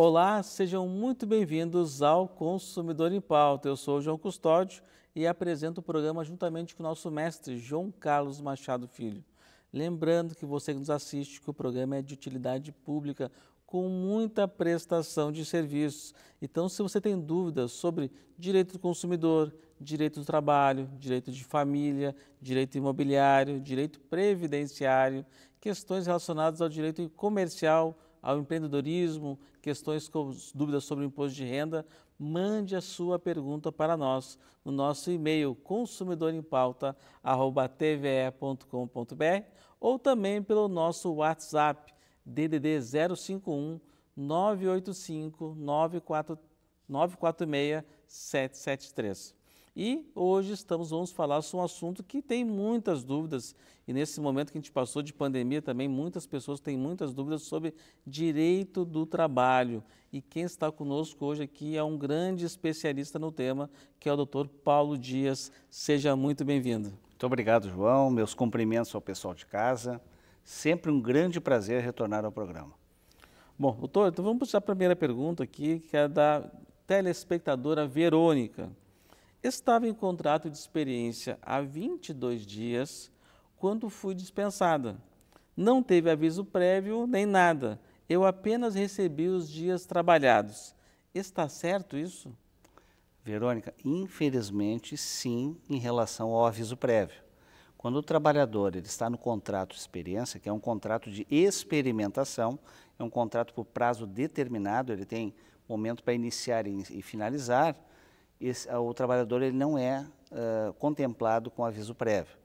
Olá, sejam muito bem-vindos ao Consumidor em Pauta. Eu sou o João Custódio e apresento o programa juntamente com o nosso mestre, João Carlos Machado Filho. Lembrando que você que nos assiste, que o programa é de utilidade pública, com muita prestação de serviços. Então, se você tem dúvidas sobre direito do consumidor, direito do trabalho, direito de família, direito imobiliário, direito previdenciário, questões relacionadas ao direito comercial, ao empreendedorismo, questões com dúvidas sobre o imposto de renda, mande a sua pergunta para nós no nosso e-mail consumidorempauta@tve.com.br ou também pelo nosso WhatsApp DDD 051 985 946 773. E hoje estamos vamos falar sobre um assunto que tem muitas dúvidas e nesse momento que a gente passou de pandemia também muitas pessoas têm muitas dúvidas sobre direito do trabalho. E quem está conosco hoje aqui é um grande especialista no tema, que é o doutor Paulo Dias. Seja muito bem-vindo. Muito obrigado, João. Meus cumprimentos ao pessoal de casa. Sempre um grande prazer retornar ao programa. Bom, doutor, então vamos para a primeira pergunta aqui, que é da telespectadora Verônica. Estava em contrato de experiência há 22 dias quando fui dispensada. Não teve aviso prévio nem nada. Eu apenas recebi os dias trabalhados. Está certo isso? Verônica, infelizmente sim, em relação ao aviso prévio. Quando o trabalhador ele está no contrato de experiência, que é um contrato de experimentação, é um contrato por prazo determinado, ele tem momento para iniciar e, e finalizar, esse, ah, o trabalhador ele não é uh, contemplado com aviso prévio.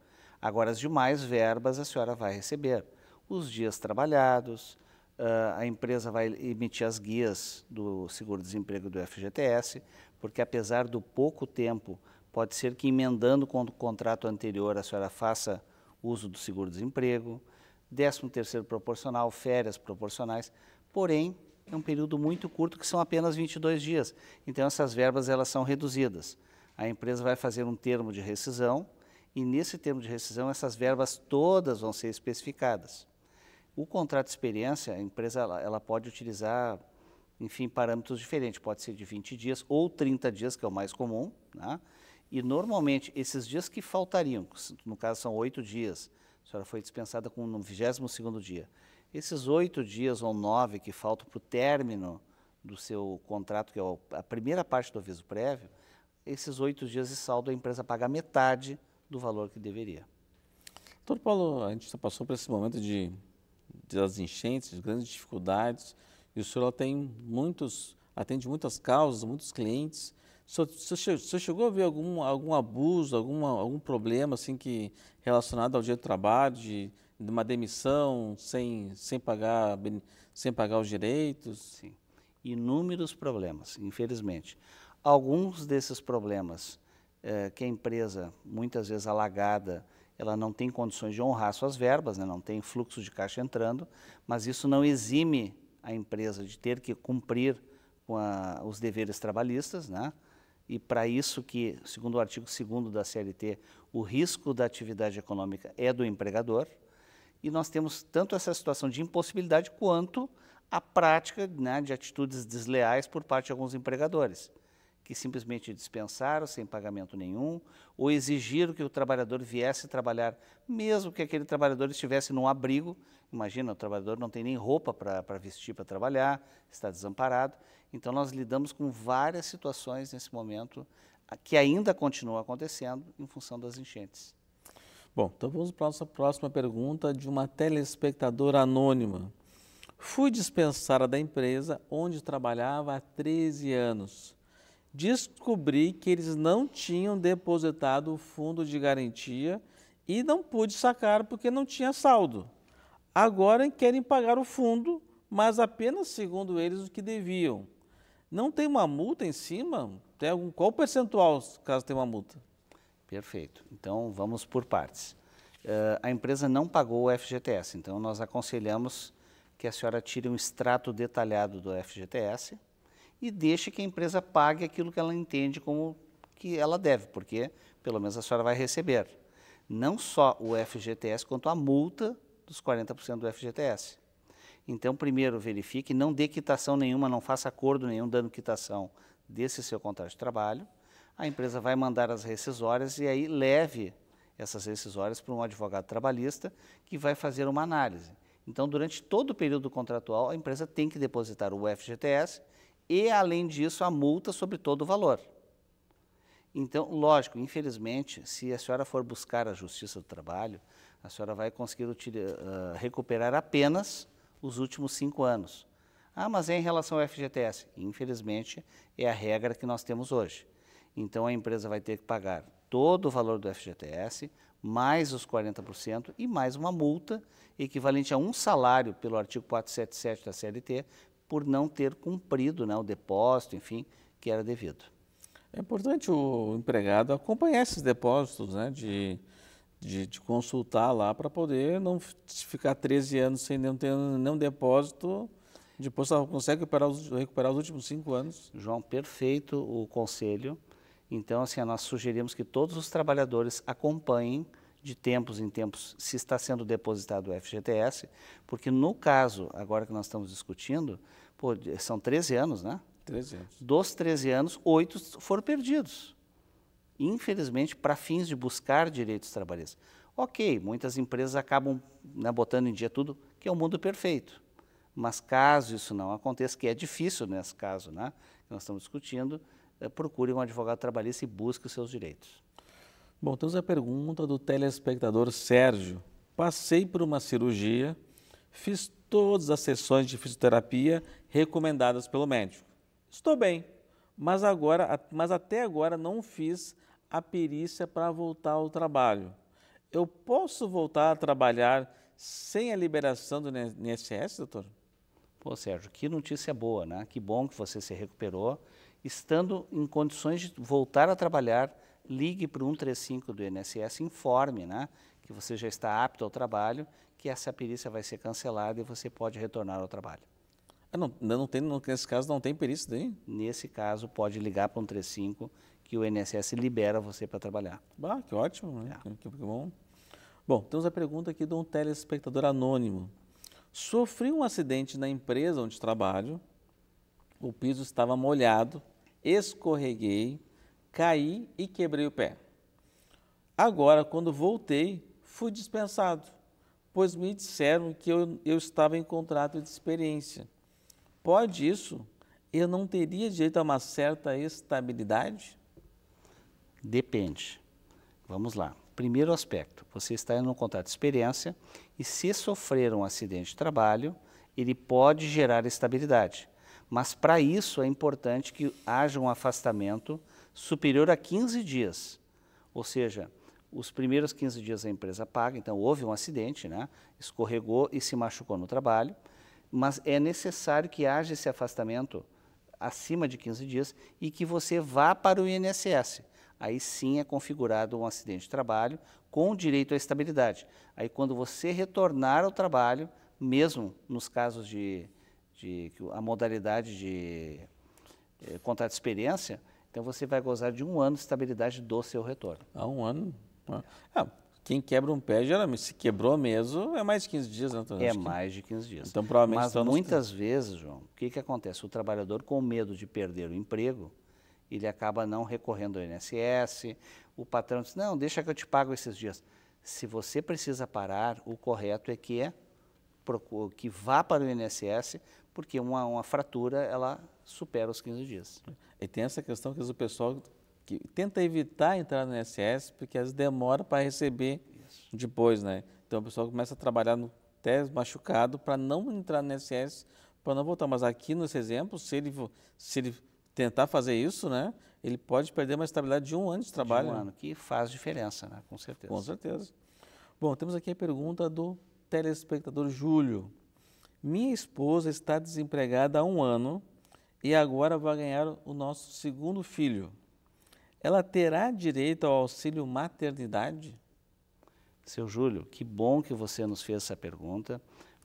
Agora, as demais verbas a senhora vai receber. Os dias trabalhados, uh, a empresa vai emitir as guias do seguro-desemprego do FGTS, porque apesar do pouco tempo, pode ser que emendando com o contrato anterior a senhora faça uso do seguro-desemprego, 13 terceiro proporcional, férias proporcionais, porém é um período muito curto, que são apenas 22 dias. Então, essas verbas elas são reduzidas. A empresa vai fazer um termo de rescisão e, nesse termo de rescisão, essas verbas todas vão ser especificadas. O contrato de experiência, a empresa ela, ela pode utilizar, enfim, parâmetros diferentes. Pode ser de 20 dias ou 30 dias, que é o mais comum. Né? E, normalmente, esses dias que faltariam, no caso são oito dias, a senhora foi dispensada com, no 22º dia esses oito dias ou nove que faltam para o término do seu contrato, que é a primeira parte do aviso prévio, esses oito dias de saldo a empresa paga metade do valor que deveria. Doutor então, Paulo, a gente já passou por esse momento de, de das enchentes, de grandes dificuldades, e o senhor tem muitos, atende muitas causas, muitos clientes. O senhor, o senhor, chegou a ver algum, algum abuso, algum algum problema assim que relacionado ao dia do trabalho, de de uma demissão sem, sem, pagar, sem pagar os direitos? Sim. Inúmeros problemas, infelizmente. Alguns desses problemas é, que a empresa, muitas vezes alagada, ela não tem condições de honrar suas verbas, né? não tem fluxo de caixa entrando, mas isso não exime a empresa de ter que cumprir com a, os deveres trabalhistas, né? e para isso que, segundo o artigo 2 da CLT, o risco da atividade econômica é do empregador, e nós temos tanto essa situação de impossibilidade quanto a prática né, de atitudes desleais por parte de alguns empregadores, que simplesmente dispensaram sem pagamento nenhum, ou exigiram que o trabalhador viesse trabalhar, mesmo que aquele trabalhador estivesse num abrigo. Imagina, o trabalhador não tem nem roupa para vestir para trabalhar, está desamparado. Então, nós lidamos com várias situações nesse momento que ainda continuam acontecendo em função das enchentes. Bom, então vamos para a nossa próxima pergunta de uma telespectadora anônima. Fui dispensada da empresa onde trabalhava há 13 anos. Descobri que eles não tinham depositado o fundo de garantia e não pude sacar porque não tinha saldo. Agora querem pagar o fundo, mas apenas segundo eles o que deviam. Não tem uma multa em cima? Tem algum, qual o percentual caso tenha uma multa? Perfeito. Então, vamos por partes. Uh, a empresa não pagou o FGTS, então nós aconselhamos que a senhora tire um extrato detalhado do FGTS e deixe que a empresa pague aquilo que ela entende como que ela deve, porque pelo menos a senhora vai receber não só o FGTS, quanto a multa dos 40% do FGTS. Então, primeiro verifique, não dê quitação nenhuma, não faça acordo nenhum dando quitação desse seu contrato de trabalho a empresa vai mandar as rescisórias e aí leve essas rescisórias para um advogado trabalhista que vai fazer uma análise. Então, durante todo o período contratual, a empresa tem que depositar o FGTS e, além disso, a multa sobre todo o valor. Então, lógico, infelizmente, se a senhora for buscar a Justiça do Trabalho, a senhora vai conseguir uh, recuperar apenas os últimos cinco anos. Ah, mas é em relação ao FGTS. Infelizmente, é a regra que nós temos hoje. Então a empresa vai ter que pagar todo o valor do FGTS, mais os 40% e mais uma multa equivalente a um salário pelo artigo 477 da CLT por não ter cumprido né, o depósito, enfim, que era devido. É importante o empregado acompanhar esses depósitos, né, de, de, de consultar lá para poder não ficar 13 anos sem não ter nenhum depósito, depois só consegue recuperar os, recuperar os últimos cinco anos. João, perfeito o conselho. Então, assim, nós sugerimos que todos os trabalhadores acompanhem de tempos em tempos se está sendo depositado o FGTS, porque no caso, agora que nós estamos discutindo, pô, são 13 anos, né? 13 anos. Dos 13 anos, oito foram perdidos. Infelizmente, para fins de buscar direitos trabalhistas. Ok, muitas empresas acabam né, botando em dia tudo, que é o um mundo perfeito. Mas caso isso não aconteça, que é difícil nesse caso, né, que nós estamos discutindo, eh, procure um advogado trabalhista e busque os seus direitos. Bom, temos a pergunta do telespectador Sérgio. Passei por uma cirurgia, fiz todas as sessões de fisioterapia recomendadas pelo médico. Estou bem, mas, agora, mas até agora não fiz a perícia para voltar ao trabalho. Eu posso voltar a trabalhar sem a liberação do INSS, doutor? Pô, Sérgio, que notícia boa, né? Que bom que você se recuperou estando em condições de voltar a trabalhar, ligue para o 135 do INSS, informe né, que você já está apto ao trabalho, que essa perícia vai ser cancelada e você pode retornar ao trabalho. Ah, não, não tem, não, nesse caso não tem perícia daí? Nesse caso, pode ligar para o 135 que o INSS libera você para trabalhar. Ah, que ótimo, né? É. Que, que, bom. Bom, temos a pergunta aqui de um telespectador anônimo. Sofri um acidente na empresa onde trabalho, o piso estava molhado escorreguei, caí e quebrei o pé. Agora, quando voltei, fui dispensado, pois me disseram que eu, eu estava em contrato de experiência. Pode isso? Eu não teria direito a uma certa estabilidade? Depende. Vamos lá. Primeiro aspecto, você está em um contrato de experiência e se sofrer um acidente de trabalho, ele pode gerar estabilidade mas para isso é importante que haja um afastamento superior a 15 dias. Ou seja, os primeiros 15 dias a empresa paga, então houve um acidente, né? escorregou e se machucou no trabalho, mas é necessário que haja esse afastamento acima de 15 dias e que você vá para o INSS. Aí sim é configurado um acidente de trabalho com direito à estabilidade. Aí quando você retornar ao trabalho, mesmo nos casos de de a modalidade de é, contrato de experiência, então você vai gozar de um ano de estabilidade do seu retorno. Ah, um ano? Ah, é, quem quebra um pé, geralmente, se quebrou mesmo, é mais de 15 dias, né? É mais de 15 dias. Então, provavelmente... Mas muitas vezes, João, o que, que acontece? O trabalhador, com medo de perder o emprego, ele acaba não recorrendo ao INSS, o patrão diz, não, deixa que eu te pago esses dias. Se você precisa parar, o correto é que, é que vá para o INSS porque uma, uma fratura ela supera os 15 dias. E tem essa questão que o pessoal que tenta evitar entrar no INSS porque às vezes demora para receber Isso. depois, né? Então o pessoal começa a trabalhar no T.E.S. machucado para não entrar no INSS, para não voltar. Mas aqui nesse exemplo, se ele, se ele tentar fazer isso, né? Ele pode perder uma estabilidade de um ano de trabalho. De um né? ano, que faz diferença, né? Com certeza. Com certeza. Bom, temos aqui a pergunta do telespectador Júlio. Minha esposa está desempregada há um ano e agora vai ganhar o nosso segundo filho. Ela terá direito ao auxílio maternidade? Seu Júlio, que bom que você nos fez essa pergunta,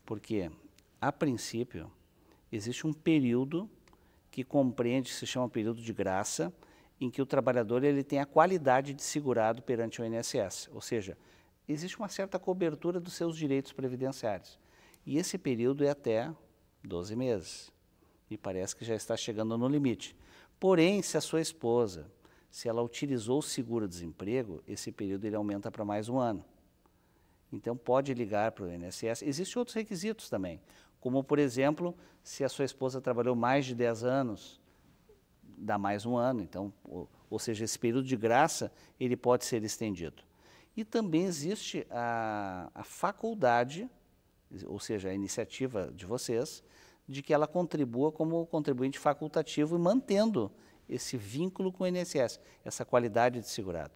porque, a princípio, existe um período que compreende, se chama período de graça, em que o trabalhador ele tem a qualidade de segurado perante o INSS, ou seja, existe uma certa cobertura dos seus direitos previdenciários. E esse período é até 12 meses. Me parece que já está chegando no limite. Porém, se a sua esposa, se ela utilizou o seguro-desemprego, esse período ele aumenta para mais um ano. Então, pode ligar para o INSS. Existem outros requisitos também, como, por exemplo, se a sua esposa trabalhou mais de 10 anos, dá mais um ano. Então, ou, ou seja, esse período de graça ele pode ser estendido. E também existe a, a faculdade ou seja, a iniciativa de vocês, de que ela contribua como contribuinte facultativo e mantendo esse vínculo com o INSS, essa qualidade de segurado.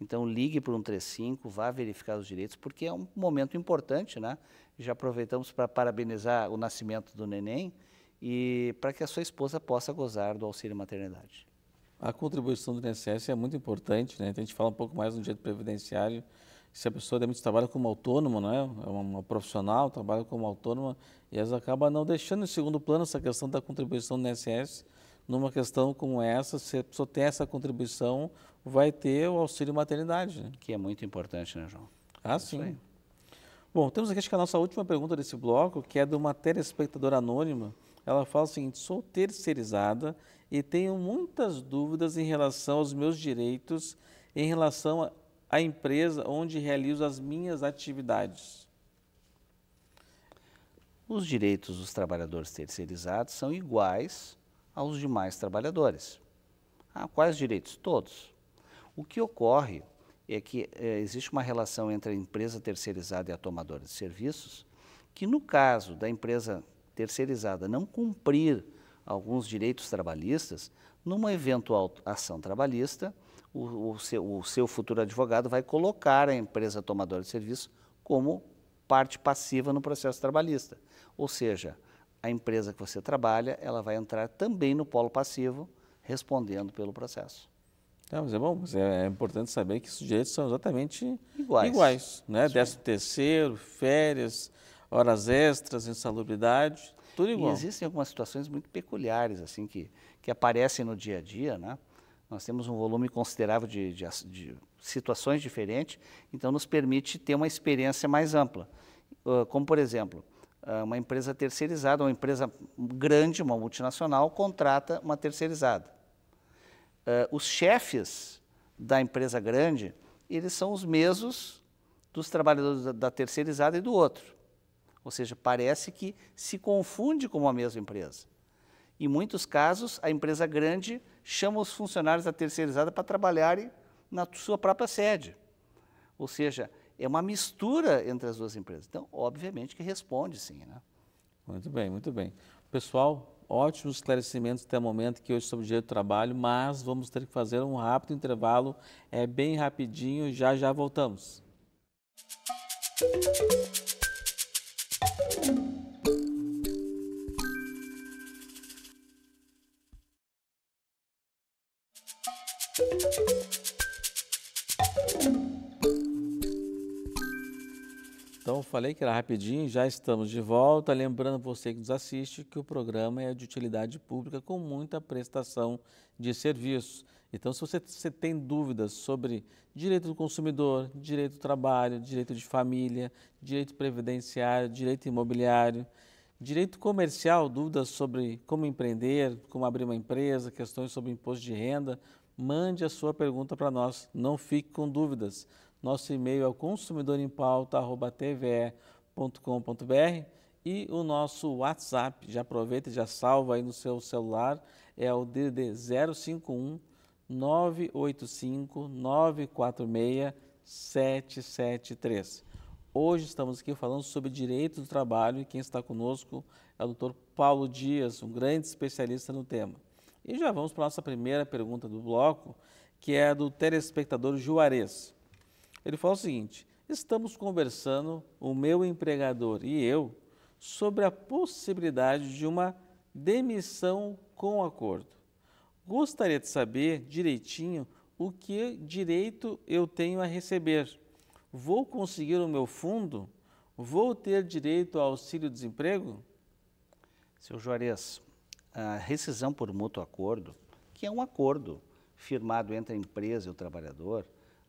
Então ligue para o 135, vá verificar os direitos, porque é um momento importante, né? Já aproveitamos para parabenizar o nascimento do neném e para que a sua esposa possa gozar do auxílio maternidade. A contribuição do INSS é muito importante, né? Então a gente fala um pouco mais no direito previdenciário, se a pessoa também trabalha como autônoma, né? é uma, profissional, trabalha como autônoma, e elas acabam não deixando em segundo plano essa questão da contribuição do INSS. Numa questão como essa, se a pessoa tem essa contribuição, vai ter o auxílio maternidade. Né? Que é muito importante, né, João? Ah, é sim. Bom, temos aqui acho que a nossa última pergunta desse bloco, que é de uma telespectadora anônima. Ela fala o seguinte: sou terceirizada e tenho muitas dúvidas em relação aos meus direitos em relação a empresa onde realizo as minhas atividades. Os direitos dos trabalhadores terceirizados são iguais aos demais trabalhadores. Ah, quais direitos? Todos. O que ocorre é que é, existe uma relação entre a empresa terceirizada e a tomadora de serviços, que no caso da empresa terceirizada não cumprir alguns direitos trabalhistas, numa eventual ação trabalhista, o, o, seu, o seu futuro advogado vai colocar a empresa tomadora de serviço como parte passiva no processo trabalhista. Ou seja, a empresa que você trabalha, ela vai entrar também no polo passivo, respondendo pelo processo. É, mas é bom, mas é, é importante saber que os direitos são exatamente iguais. iguais né? Décimo terceiro, férias, horas extras, insalubridade, tudo igual. E existem algumas situações muito peculiares, assim, que, que aparecem no dia a dia, né? Nós temos um volume considerável de, de, de situações diferentes, então nos permite ter uma experiência mais ampla. Uh, como, por exemplo, uma empresa terceirizada, uma empresa grande, uma multinacional, contrata uma terceirizada. Uh, os chefes da empresa grande, eles são os mesmos dos trabalhadores da, da terceirizada e do outro. Ou seja, parece que se confunde com a mesma empresa. Em muitos casos, a empresa grande chama os funcionários da terceirizada para trabalharem na sua própria sede. Ou seja, é uma mistura entre as duas empresas. Então, obviamente que responde sim. Né? Muito bem, muito bem. Pessoal, ótimos esclarecimentos até o momento que hoje sobre o direito do trabalho, mas vamos ter que fazer um rápido intervalo, é bem rapidinho, já já voltamos. falei que era rapidinho, já estamos de volta. Lembrando você que nos assiste que o programa é de utilidade pública com muita prestação de serviços. Então, se você, você tem dúvidas sobre direito do consumidor, direito do trabalho, direito de família, direito previdenciário, direito imobiliário, direito comercial, dúvidas sobre como empreender, como abrir uma empresa, questões sobre imposto de renda, mande a sua pergunta para nós. Não fique com dúvidas. Nosso e-mail é consumidorimpauta.tve.com.br e o nosso WhatsApp, já aproveita e já salva aí no seu celular, é o DD 051 985 946 773. Hoje estamos aqui falando sobre direito do trabalho e quem está conosco é o doutor Paulo Dias, um grande especialista no tema. E já vamos para a nossa primeira pergunta do bloco, que é do telespectador Juarez. Ele fala o seguinte: estamos conversando, o meu empregador e eu, sobre a possibilidade de uma demissão com acordo. Gostaria de saber direitinho o que direito eu tenho a receber. Vou conseguir o meu fundo? Vou ter direito ao auxílio-desemprego? Seu Juarez, a rescisão por mútuo acordo, que é um acordo firmado entre a empresa e o trabalhador,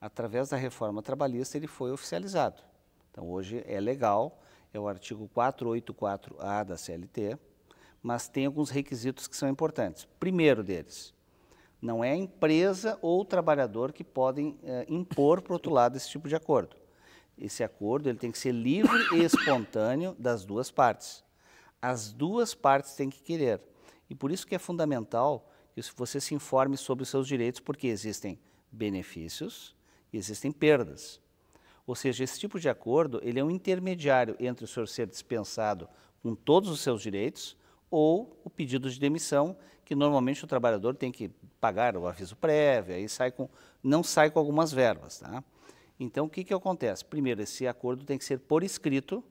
através da reforma trabalhista, ele foi oficializado. Então, hoje é legal, é o artigo 484A da CLT, mas tem alguns requisitos que são importantes. Primeiro deles, não é a empresa ou o trabalhador que podem eh, impor para o outro lado esse tipo de acordo. Esse acordo ele tem que ser livre e espontâneo das duas partes. As duas partes têm que querer. E por isso que é fundamental que você se informe sobre os seus direitos, porque existem benefícios existem perdas. Ou seja, esse tipo de acordo ele é um intermediário entre o senhor ser dispensado com todos os seus direitos ou o pedido de demissão, que normalmente o trabalhador tem que pagar o aviso prévio, aí sai com, não sai com algumas verbas. Tá? Então, o que, que acontece? Primeiro, esse acordo tem que ser por escrito,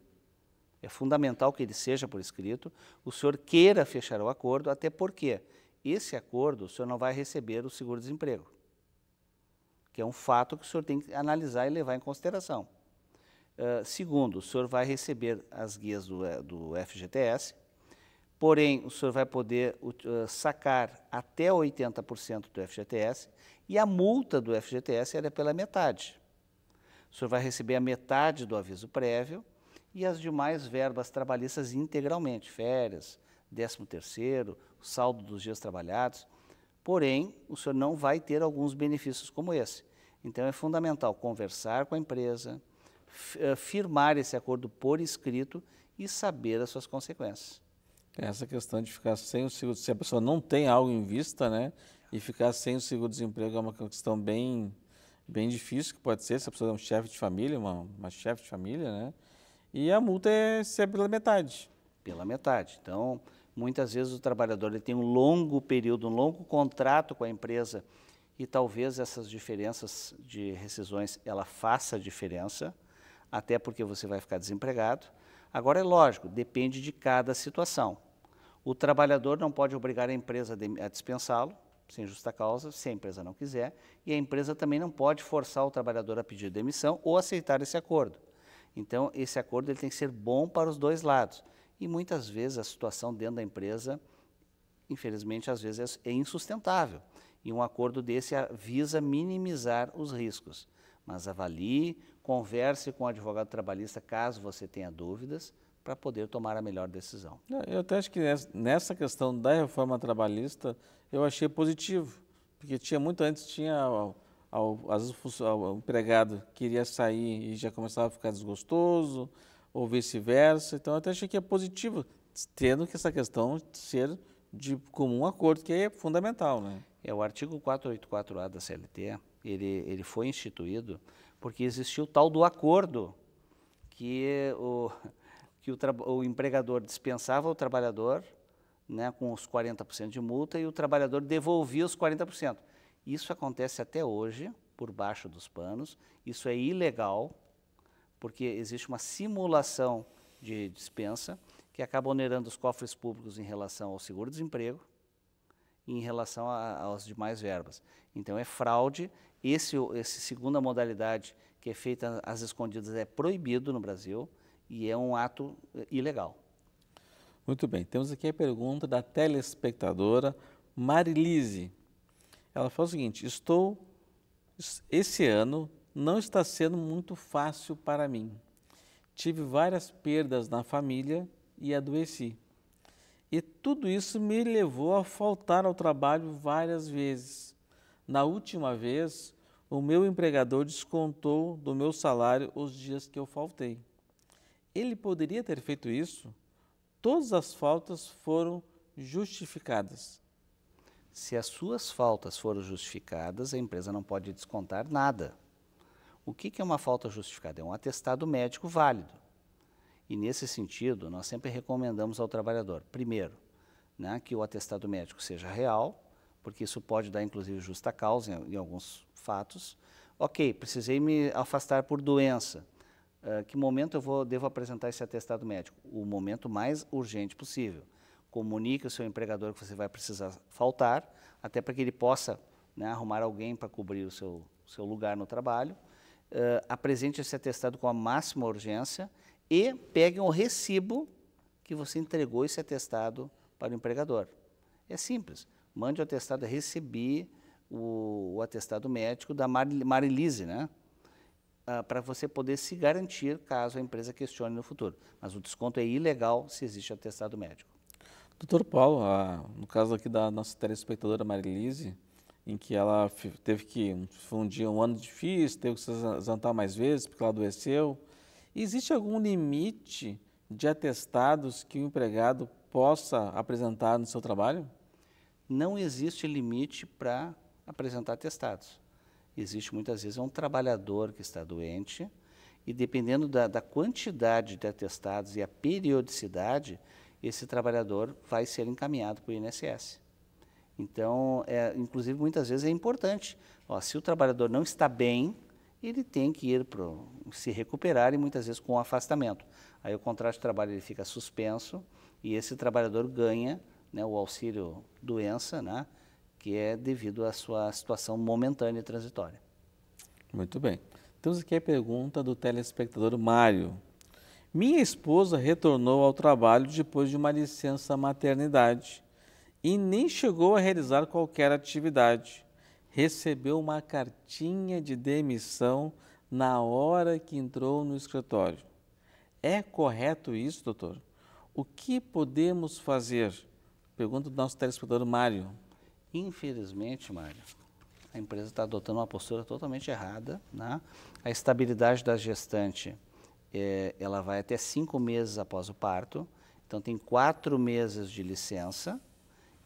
é fundamental que ele seja por escrito, o senhor queira fechar o acordo, até porque esse acordo o senhor não vai receber o seguro-desemprego que é um fato que o senhor tem que analisar e levar em consideração. Uh, segundo, o senhor vai receber as guias do, eh, do FGTS, porém o senhor vai poder uh, sacar até 80% do FGTS e a multa do FGTS era pela metade. O senhor vai receber a metade do aviso prévio e as demais verbas trabalhistas integralmente, férias, 13 terceiro, saldo dos dias trabalhados porém, o senhor não vai ter alguns benefícios como esse. Então, é fundamental conversar com a empresa, eh, firmar esse acordo por escrito e saber as suas consequências. Essa questão de ficar sem o seguro, se a pessoa não tem algo em vista, né, e ficar sem o seguro-desemprego é uma questão bem, bem difícil, que pode ser, se a pessoa é um chefe de família, uma, uma chefe de família, né, e a multa é sempre pela metade. Pela metade. Então, Muitas vezes o trabalhador ele tem um longo período, um longo contrato com a empresa e talvez essas diferenças de rescisões ela faça diferença, até porque você vai ficar desempregado. Agora é lógico, depende de cada situação. O trabalhador não pode obrigar a empresa a dispensá-lo sem justa causa, se a empresa não quiser, e a empresa também não pode forçar o trabalhador a pedir demissão ou aceitar esse acordo. Então, esse acordo ele tem que ser bom para os dois lados e muitas vezes a situação dentro da empresa, infelizmente, às vezes é insustentável. E um acordo desse visa minimizar os riscos. Mas avalie, converse com o advogado trabalhista caso você tenha dúvidas para poder tomar a melhor decisão. Eu até acho que nessa questão da reforma trabalhista eu achei positivo, porque tinha muito antes tinha ao, ao, às vezes o empregado queria sair e já começava a ficar desgostoso, ou vice-versa. Então, eu até achei que é positivo, tendo que essa questão ser de comum acordo, que é fundamental, né? É, o artigo 484A da CLT, ele, ele foi instituído porque existiu o tal do acordo que o, que o, o empregador dispensava o trabalhador né, com os 40% de multa e o trabalhador devolvia os 40%. Isso acontece até hoje, por baixo dos panos, isso é ilegal, porque existe uma simulação de dispensa que acaba onerando os cofres públicos em relação ao seguro-desemprego e em relação às demais verbas. Então é fraude. Esse, esse segunda modalidade que é feita às escondidas é proibido no Brasil e é um ato eh, ilegal. Muito bem, temos aqui a pergunta da telespectadora Marilise. Ela fala o seguinte: Estou esse ano não está sendo muito fácil para mim. Tive várias perdas na família e adoeci. E tudo isso me levou a faltar ao trabalho várias vezes. Na última vez, o meu empregador descontou do meu salário os dias que eu faltei. Ele poderia ter feito isso? Todas as faltas foram justificadas. Se as suas faltas foram justificadas, a empresa não pode descontar nada. O que, é uma falta justificada? É um atestado médico válido. E nesse sentido, nós sempre recomendamos ao trabalhador, primeiro, né, que o atestado médico seja real, porque isso pode dar inclusive justa causa em, em alguns fatos. Ok, precisei me afastar por doença. Uh, que momento eu vou, devo apresentar esse atestado médico? O momento mais urgente possível. Comunique ao seu empregador que você vai precisar faltar, até para que ele possa né, arrumar alguém para cobrir o seu, seu lugar no trabalho uh, apresente esse atestado com a máxima urgência e peguem o recibo que você entregou esse atestado para o empregador. É simples. Mande o atestado, recebi o, o atestado médico da Marilise, né? Uh, para você poder se garantir caso a empresa questione no futuro. Mas o desconto é ilegal se existe atestado médico. Doutor Paulo, ah, no caso aqui da nossa telespectadora Marilise, em que ela teve que, foi um dia, um ano difícil, teve que se zantar mais vezes porque ela adoeceu. Existe algum limite de atestados que o empregado possa apresentar no seu trabalho? Não existe limite para apresentar atestados. Existe muitas vezes é um trabalhador que está doente e dependendo da, da quantidade de atestados e a periodicidade, esse trabalhador vai ser encaminhado para o INSS. Então, é, inclusive, muitas vezes é importante. Ó, se o trabalhador não está bem, ele tem que ir para se recuperar e muitas vezes com afastamento. Aí o contrato de trabalho ele fica suspenso e esse trabalhador ganha né, o auxílio doença, né, que é devido à sua situação momentânea e transitória. Muito bem. Temos aqui a pergunta do telespectador Mário. Minha esposa retornou ao trabalho depois de uma licença maternidade e nem chegou a realizar qualquer atividade. Recebeu uma cartinha de demissão na hora que entrou no escritório. É correto isso, doutor? O que podemos fazer? Pergunta do nosso telespectador Mário. Infelizmente, Mário, a empresa está adotando uma postura totalmente errada. Né? A estabilidade da gestante, é, ela vai até cinco meses após o parto. Então, tem quatro meses de licença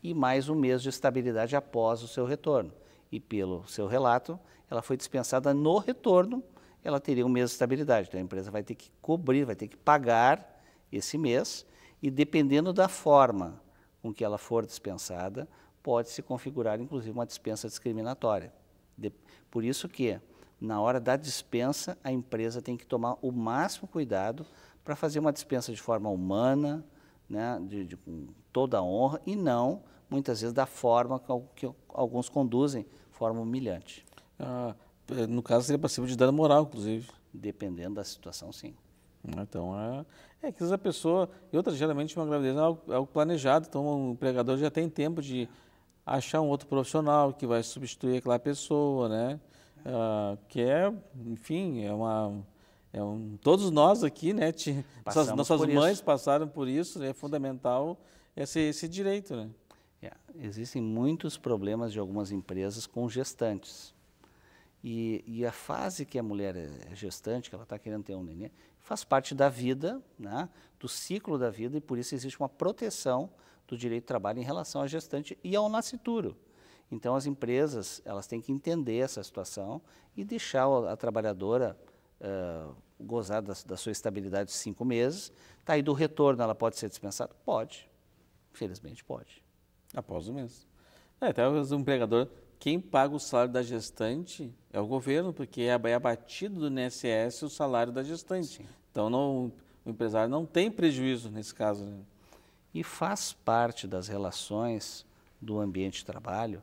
e mais um mês de estabilidade após o seu retorno. E pelo seu relato, ela foi dispensada no retorno, ela teria um mês de estabilidade. Então a empresa vai ter que cobrir, vai ter que pagar esse mês e dependendo da forma com que ela for dispensada, pode se configurar inclusive uma dispensa discriminatória. De, por isso que na hora da dispensa a empresa tem que tomar o máximo cuidado para fazer uma dispensa de forma humana, né, de, de, com toda a honra, e não, muitas vezes, da forma que, que alguns conduzem, forma humilhante. Ah, é, no caso, seria passível de dano moral, inclusive. Dependendo da situação, sim. Então, é, é que às vezes a pessoa, e outra, geralmente uma gravidez é algo, é algo planejado, então o empregador já tem tempo de achar um outro profissional que vai substituir aquela pessoa, né? Ah, que é, enfim, é uma é um, todos nós aqui, né? Te, nossas, nossas mães isso. passaram por isso, né, é fundamental esse, esse direito, né? É, existem muitos problemas de algumas empresas com gestantes. E, e, a fase que a mulher é, é gestante, que ela está querendo ter um neném, faz parte da vida, né, do ciclo da vida, e por isso existe uma proteção do direito de trabalho em relação à gestante e ao nascituro. Então, as empresas elas têm que entender essa situação e deixar a, a trabalhadora uh, gozar da, da, sua estabilidade de cinco meses, está aí do retorno, ela pode ser dispensada? Pode, infelizmente pode. Após o mês. É, até o empregador, quem paga o salário da gestante é o governo, porque é, é abatido do INSS o salário da gestante. Sim. Então não, o empresário não tem prejuízo nesse caso. Né? E faz parte das relações do ambiente de trabalho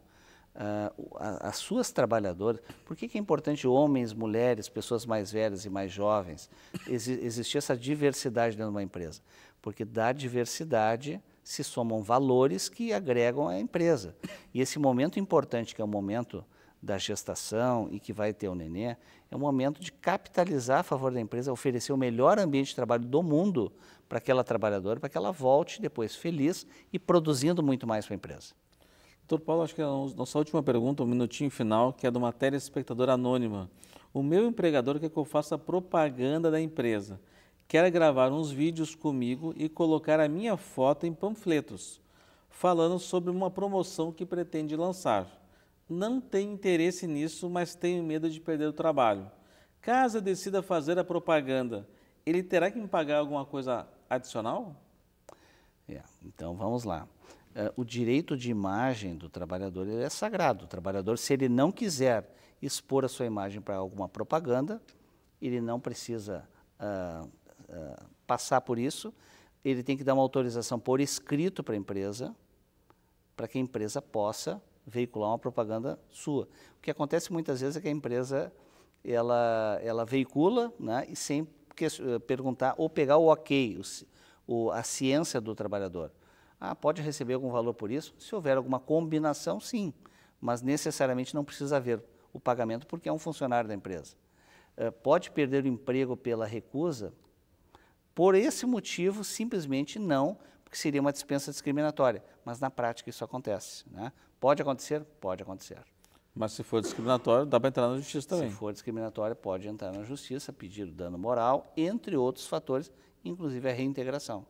uh, as suas trabalhadoras. Por que, que, é importante homens, mulheres, pessoas mais velhas e mais jovens? Ex existir essa diversidade dentro de uma empresa. Porque da diversidade se somam valores que agregam à empresa. E esse momento importante, que é o momento da gestação e que vai ter o neném, nenê, é um momento de capitalizar a favor da empresa, oferecer o melhor ambiente de trabalho do mundo para aquela trabalhadora, para que ela volte depois feliz e produzindo muito mais para a empresa. Doutor Paulo, acho que a nossa última pergunta, um minutinho final, que é de uma matéria espectador anônima. O meu empregador quer que eu faça propaganda da empresa. Quer gravar uns vídeos comigo e colocar a minha foto em panfletos, falando sobre uma promoção que pretende lançar. Não tem interesse nisso, mas tenho medo de perder o trabalho. Caso eu decida fazer a propaganda, ele terá que me pagar alguma coisa adicional? Yeah, é, então vamos lá uh, o direito de imagem do trabalhador é sagrado. O trabalhador, se ele não quiser expor a sua imagem para alguma propaganda, ele não precisa uh, uh, passar por isso. Ele tem que dar uma autorização por escrito para a empresa, para que a empresa possa veicular uma propaganda sua. O que acontece muitas vezes é que a empresa ela, ela veicula né, e sem que, eh, perguntar ou pegar o ok, o, o, a ciência do trabalhador. Ah, pode receber algum valor por isso? Se houver alguma combinação, sim, mas necessariamente não precisa haver o pagamento porque é um funcionário da empresa. Eh, pode perder o emprego pela recusa? Por esse motivo, simplesmente não, porque seria uma dispensa discriminatória. Mas na prática isso acontece. Né? Pode acontecer? Pode acontecer. Mas se for discriminatório, dá para entrar na justiça também. Se for discriminatório, pode entrar na justiça, pedir dano moral, entre outros fatores, inclusive a reintegração.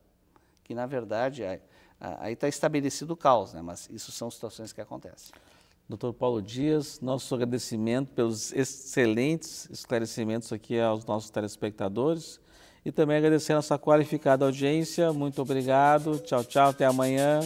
Que, na verdade, ah, aí está estabelecido o caos, né? mas isso são situações que acontecem. Doutor Paulo Dias, nosso agradecimento pelos excelentes esclarecimentos aqui aos nossos telespectadores e também agradecer a nossa qualificada audiência. Muito obrigado. Tchau, tchau. Até amanhã.